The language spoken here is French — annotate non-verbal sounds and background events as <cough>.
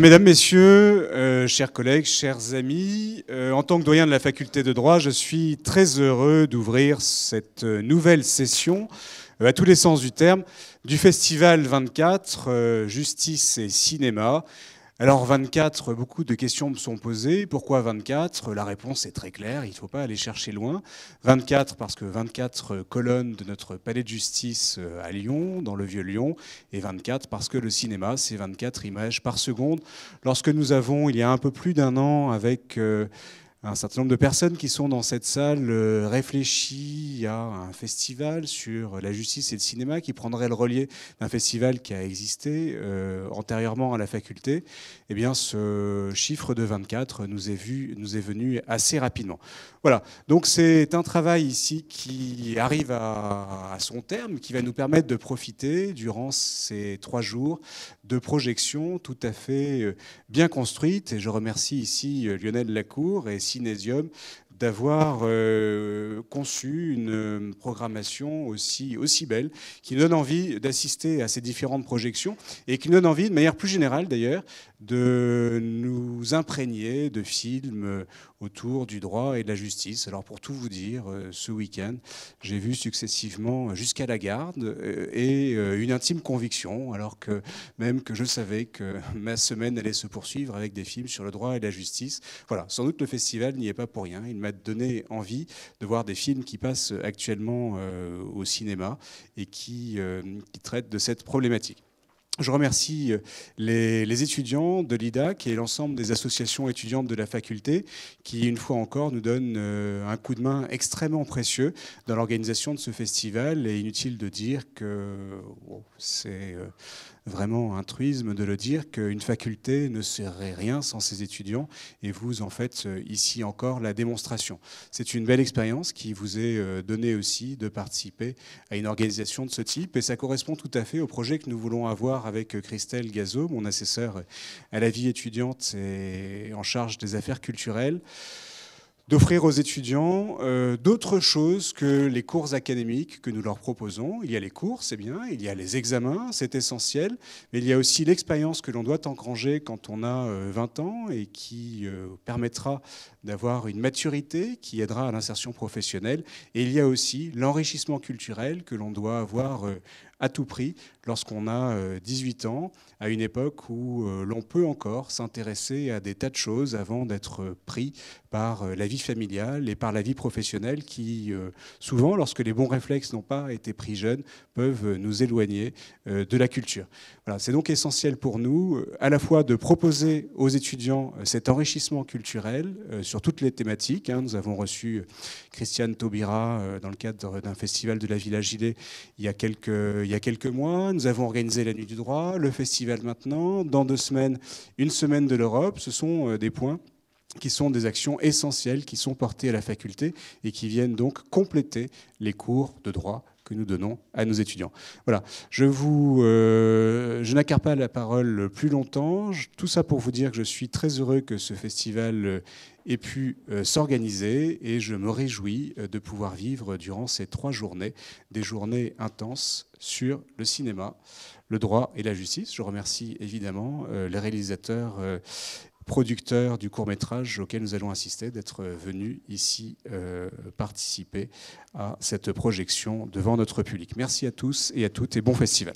mesdames, Messieurs, euh, chers collègues, chers amis, euh, en tant que doyen de la faculté de droit, je suis très heureux d'ouvrir cette nouvelle session, euh, à tous les sens du terme, du Festival 24, Justice et Cinéma, alors 24, beaucoup de questions me sont posées. Pourquoi 24 La réponse est très claire, il ne faut pas aller chercher loin. 24 parce que 24 colonnes de notre palais de justice euh, à Lyon, dans le vieux Lyon, et 24 parce que le cinéma, c'est 24 images par seconde. Lorsque nous avons, il y a un peu plus d'un an, avec... Euh, un certain nombre de personnes qui sont dans cette salle euh, réfléchissent à un festival sur la justice et le cinéma qui prendrait le relais d'un festival qui a existé euh, antérieurement à la faculté. Eh bien, ce chiffre de 24 nous est, nous est venu assez rapidement. Voilà, donc c'est un travail ici qui arrive à, son terme, qui va nous permettre de profiter durant ces trois jours de projections tout à fait euh, bien construites. Et je remercie ici Lionel Lacour et cinésium d'avoir euh, conçu une euh, programmation aussi, aussi belle, qui donne envie d'assister à ces différentes projections et qui donne envie, de manière plus générale d'ailleurs, de nous imprégner de films euh, autour du droit et de la justice. Alors pour tout vous dire, ce week-end, j'ai vu successivement Jusqu'à la garde et Une intime conviction, alors que même que je savais que <laughs> ma semaine allait se poursuivre avec des films sur le droit et la justice. Voilà, sans doute le festival n'y est pas pour rien m'a donné envie de voir des films qui passent actuellement euh, au cinéma et qui, euh, qui traitent de cette problématique. Je remercie euh, les, étudiants de l'IDAC et l'ensemble des associations étudiantes de la faculté qui, une fois encore, nous donnent euh, un coup de main extrêmement précieux dans l'organisation de ce festival. Et inutile de dire que oh, c'est euh, vraiment un truisme de le dire qu'une faculté ne serait rien sans ses étudiants. Et vous en faites ici encore la démonstration. C'est une belle expérience qui vous est donnée aussi de participer à une organisation de ce type. Et ça correspond tout à fait au projet que nous voulons avoir avec euh, Christelle Gazot, mon assesseur à la vie étudiante et en charge des affaires culturelles, d'offrir aux étudiants euh, d'autres choses que les cours académiques que nous leur proposons. Il y a les cours, c'est bien, il y a les examens, c'est essentiel, mais il y a aussi l'expérience que l'on doit engranger quand on a 20 euh, ans et qui permettra d'avoir une maturité qui aidera à l'insertion professionnelle. Et il y a aussi l'enrichissement culturel que l'on doit avoir à tout prix lorsqu'on a 18 euh, ans, à une époque où euh, l'on peut encore s'intéresser à des tas de choses avant d'être euh, pris par la vie familiale et par la vie professionnelle qui, souvent, lorsque les bons réflexes n'ont pas été pris jeunes, peuvent nous éloigner de la culture. Voilà, c'est donc essentiel pour nous à la fois de proposer aux étudiants cet enrichissement culturel sur toutes les thématiques. Hein. Nous avons reçu Christiane Taubira dans le cadre d'un festival de la Villa Gilet il y a quelques, il il y a quelques mois. Nous avons organisé la Nuit du droit, le festival maintenant. Dans deux semaines, une semaine de l'Europe. Ce sont euh, des points qui sont des actions essentielles qui sont portées à la faculté et qui viennent donc compléter les cours de droit que nous donnons à nos étudiants. Voilà, je vous, euh, pas la parole plus longtemps. Tout ça pour vous dire que je suis très heureux que ce festival euh, ait pu euh, s'organiser et je me réjouis de pouvoir vivre durant ces trois journées, des journées intenses sur le cinéma, le droit et la justice. Je remercie évidemment les réalisateurs producteur du court métrage auquel nous allons assister, d'être venu ici euh, participer à cette projection devant notre public. Merci à tous et à toutes et bon festival.